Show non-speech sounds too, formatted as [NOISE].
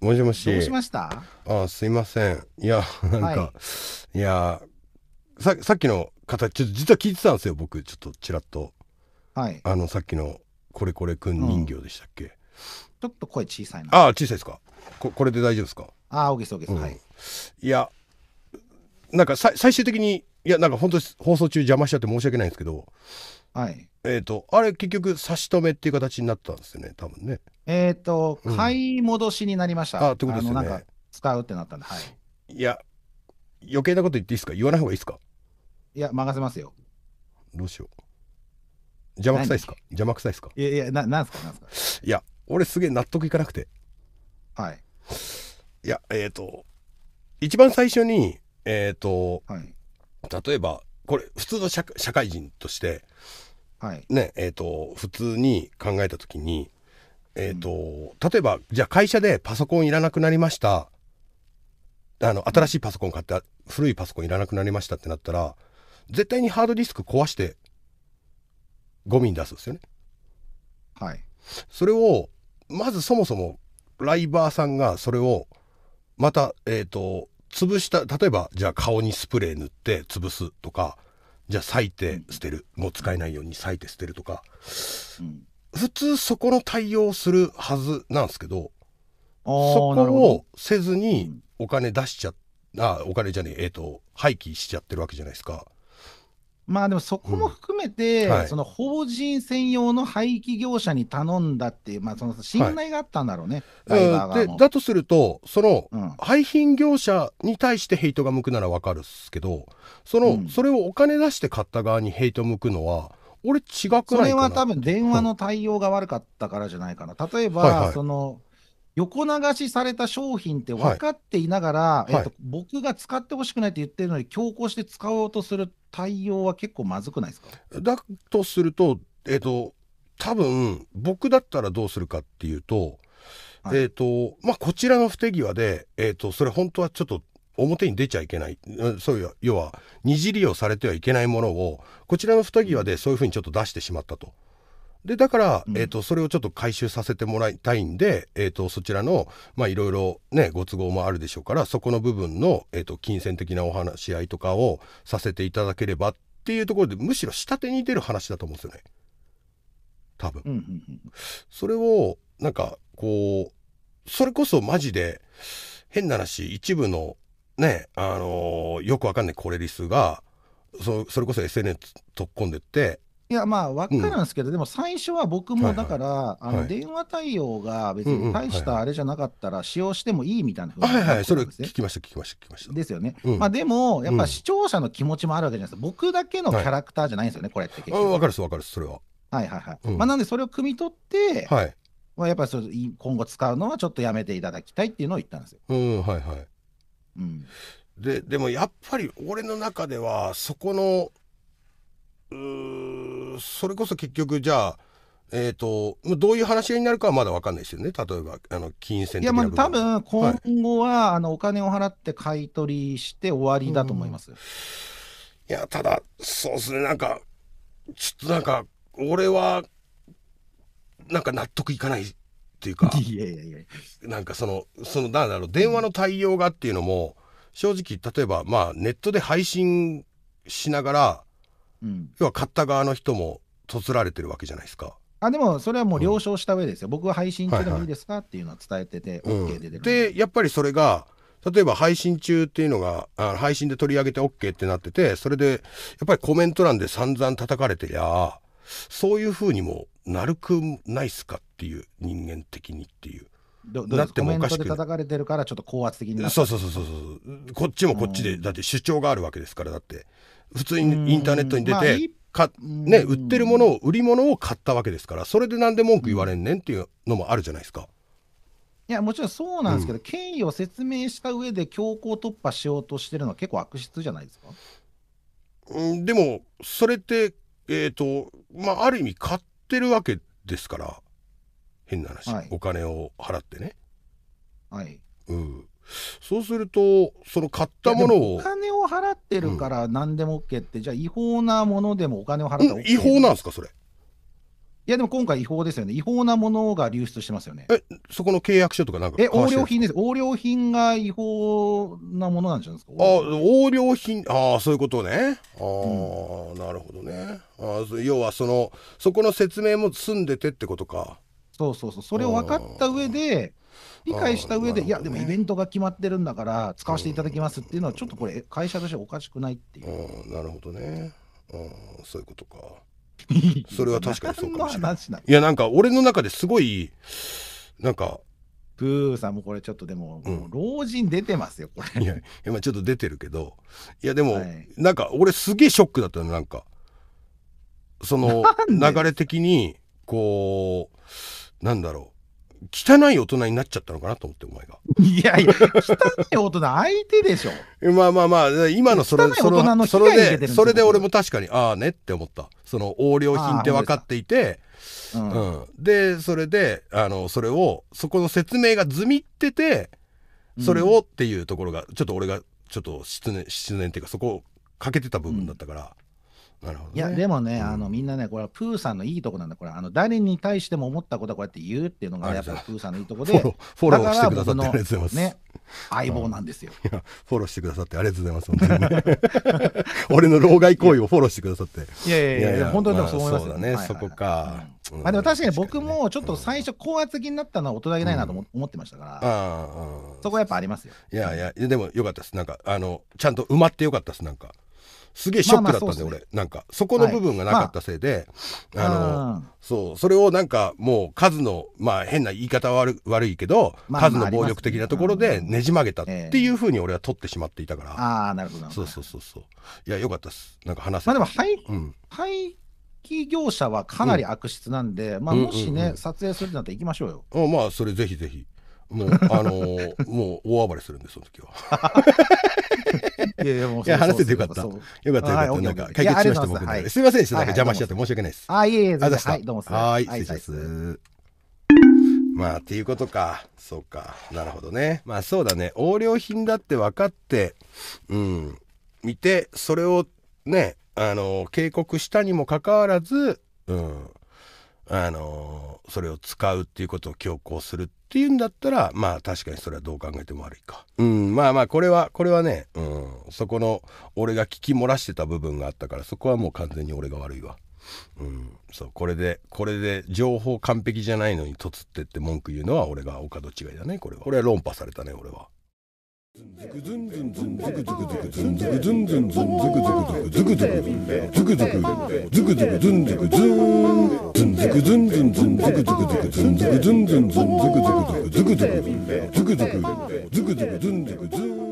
もしもし。どうしましたあすいません。いや、なんか、はい、いや、ささっきの方、ちょっと実は聞いてたんですよ、僕、ちょっとちらっと。はい。あの、さっきの、これこれくん人形でしたっけ。うん、ちょっと声小さいな。あ小さいですか。ここれで大丈夫ですか。ああ、オーケーです、オーケーです。はい。いや、なんか最終的にいやなんか本当放送中邪魔しちゃって申し訳ないんですけどはいえっ、ー、とあれ結局差し止めっていう形になったんですよね多分ねえっ、ー、と、買い戻しになりました、あってことですよねなんか使うってなったんではいいや余計なこと言っていいですか言わない方がいいですかいや任せますよどうしよう邪魔くさいですか邪魔くさいですかいやいやななんすかなんすかいや俺すげえ納得いかなくてはいいやえっ、ー、と一番最初にえっ、ー、と、はい、例えば、これ、普通の社会人として、はい、ね、えっ、ー、と、普通に考えたときに、えっ、ー、と、うん、例えば、じゃあ会社でパソコンいらなくなりました。あの、新しいパソコン買って、古いパソコンいらなくなりましたってなったら、絶対にハードディスク壊して、ゴミに出すんですよね。はい。それを、まずそもそも、ライバーさんがそれを、また、えっ、ー、と、潰した例えばじゃあ顔にスプレー塗って潰すとかじゃあ裂いて捨てる、うん、もう使えないように裂いて捨てるとか、うん、普通そこの対応するはずなんですけどそこをせずにお金出しちゃっあお金じゃねええー、と廃棄しちゃってるわけじゃないですか。まあでもそこも含めて、うんはい、その法人専用の廃棄業者に頼んだっていう、まあ、その信頼があったんだろうね、はい、ー、でだとすると、その、うん、廃品業者に対してヘイトが向くなら分かるっすけど、その、うん、それをお金出して買った側にヘイト向くのは、俺、違くないそれは多分電話の対応が悪かったからじゃないかな。例えば、はいはい、その横流しされた商品って分かっていながら、はい、えっと、僕が使ってほしくないって言ってるのに、強行して使おうとする対応は結構まずくないですかだとすると、えっ、ー、と、多分僕だったらどうするかっていうと、はい、えっ、ー、と、まあ、こちらの不手際で、えっ、ー、と、それ本当はちょっと表に出ちゃいけない、そういう、要は、二次利用されてはいけないものを、こちらの不手際でそういうふうにちょっと出してしまったと。でだから、うん、えーと、それをちょっと回収させてもらいたいんで、えーと、そちらのまいろいろね、ご都合もあるでしょうからそこの部分の、えーと、と金銭的なお話し合いとかをさせていただければっていうところでむしろ下手に出る話だと思うんですよね多分、うんうんうん。それをなんかこうそれこそマジで変な話一部のねあのー、よくわかんないコレリスがそそれこそ SNS 突っ込んでっていやまあ分からんですけど、うん、でも最初は僕もだから、はいはい、あの電話対応が別に大したあれじゃなかったら使用してもいいみたいなふうに、ね、はいはいそれ聞きました聞きました聞きましたですよね、うん、まあでもやっぱ視聴者の気持ちもあるわけじゃないですか僕だけのキャラクターじゃないんですよね、はい、これって結局分かるっす分かるっすそれははいはいはい、うん、まあなんでそれを汲み取って、はいまあ、やっぱり今後使うのはちょっとやめていただきたいっていうのを言ったんですようんはいはい、うん、ででもやっぱり俺の中ではそこのそれこそ結局じゃあえーと、どういう話になるかはまだ分かんないですよね、例えばあの金銭いや、まあ多分今後は、はい、あのお金を払って買い取りして終わりだと思います。うん、いや、ただ、そうですね、なんか、ちょっとなんか、俺は、なんか納得いかないっていうか、[LAUGHS] いやいやいやなんかその、そのなんだろう、電話の対応がっていうのも、正直、例えば、まあ、ネットで配信しながら、うん、要は買った側の人もとつられてるわけじゃないですか。あでもそれはもう了承した上ですよ、うん、僕は配信中でもいいですか、っていうのは伝えてて、OK で出るで、やっぱりそれが、例えば配信中っていうのが、あ配信で取り上げて OK ってなってて、それで、やっぱりコメント欄で散々叩かれてりゃ、そういうふうにもなるくないっすかっていう、人間的にっていう。どってもおかしく叩かれてるからちょっと高圧的にそうそうそうそうこっちもこっちで、うん、だって主張があるわけですからだって普通にインターネットに出て、かね、売ってるものを売り物を買ったわけですからそれでなんで文句言われんねんっていうのもあるじゃないですか。いやもちろんそうなんですけど、うん、権威を説明した上で強行突破しようとしてるのは結構悪質じゃないですか、うん、でもそれってえっ、ー、とまあある意味買ってるわけですから変な話、はい、お金を払ってね。はい、うんそうすると、その買ったものを。お金を払ってるから何でも OK って、うん、じゃあ違法なものでもお金を払ったら、OK 違法なんですか、それ。いやでも今回違法ですよね。違法なものが流出してますよね。え、そこの契約書とかなんかえ、横領品です。横領品が違法なものなんじゃないですか。あ、横領品、ああ、そういうことね。ああ、うん、なるほどね。あ要はその、そこの説明も済んでてってことか。そうそうそう、それを分かった上で、理解した上で、ね、いや、でもイベントが決まってるんだから、使わせていただきますっていうのは、ちょっとこれ、会社としておかしくないっていう。なるほどね。そういうことか。[LAUGHS] それは確かにそうかもしれない。いや、なんか俺の中ですごい、なんか、プーさんもこれちょっとでも、うん、も老人出てますよ、これ。いや、今ちょっと出てるけど、いや、でも、はい、なんか俺すげえショックだったの、なんか。その流れ的に、こう、なんだろう汚い大人になっちゃったのかなと思ってお前がいやいや汚い大人相手でしょ [LAUGHS] まあまあまあ今のそれそのそれでそれで俺も確かにああねって思ったその横領品って分かっていてうん、うん、でそれであのそれをそこの説明が済みっててそれをっていうところが、うん、ちょっと俺がちょっと失念失念っていうかそこを欠けてた部分だったから、なるほど、ね、いや、でもね、うん、あのみんなね、これはプーさんのいいとこなんだ、これ、あの誰に対しても思ったことはこうやって言うっていうのが、やっぱプーさんのいいとこで、フォローしてくださってありがとうございます。ね、相棒なんですよ、うん、フォローしてくださってありがとうございます、ね、[LAUGHS] 俺の老害行為をフォローしてくださって。いやいやいや、いやいや本当にそう思います、まあ、そうだね、はいはいはい、そこか。うん、まあ、でも確かに僕もちょっと最初、高圧気になったのは大人げないなと思ってましたから、そこはやっぱありますよ。いやいや、でもよかったです、なんか、あのちゃんと埋まってよかったです、なんか。すげえショックだったんで、まあまあね、俺なんかそこの部分がなかったせいで、はいまあ、あのそうそれをなんかもう数のまあ変な言い方は悪いけど、まあ、数の暴力的なところでねじ曲げたっていうふうに俺は取ってしまっていたから、えー、ああなるほどそうそうそうそういやよかったですなんか話まあでも廃棄、うん、廃棄業者はかなり悪質なんで、うん、まあもしね、うんうんうん、撮影するんだら行きましょうよあまあそれぜひぜひもうあのー、もう大暴れするんですその時は [LAUGHS] いやいや、もう。いや、話せてよかった。よかったよかった。なんか解決しました、僕の。すいませんでした。なんか邪魔しちゃって申し訳ないです。あ、いえいえ、はい、どうもはい、失礼します。まあ、っていうことか。そうか。なるほどね。まあ、そうだね。横領品だって分かって、うん、見て、それをね、あの、警告したにもかかわらず、うん、あのそれを使うっていうことを強行するっていうんだったらまあ確かにそれはどう考えても悪いかうんまあまあこれはこれはね、うん、そこの俺が聞き漏らしてた部分があったからそこはもう完全に俺が悪いわうんそうこれでこれで情報完璧じゃないのにとつってって文句言うのは俺がお門違いだねこれはこれは論破されたね俺は。ズンズンズンズクズクズンズクズンズンズンズクズクズクズクズクズクズクズクズクズンズクズンズクズンズンズンズクズクズクズンズクズンズンズンズクズクズクズクズクズクズクズクズクズクズクズン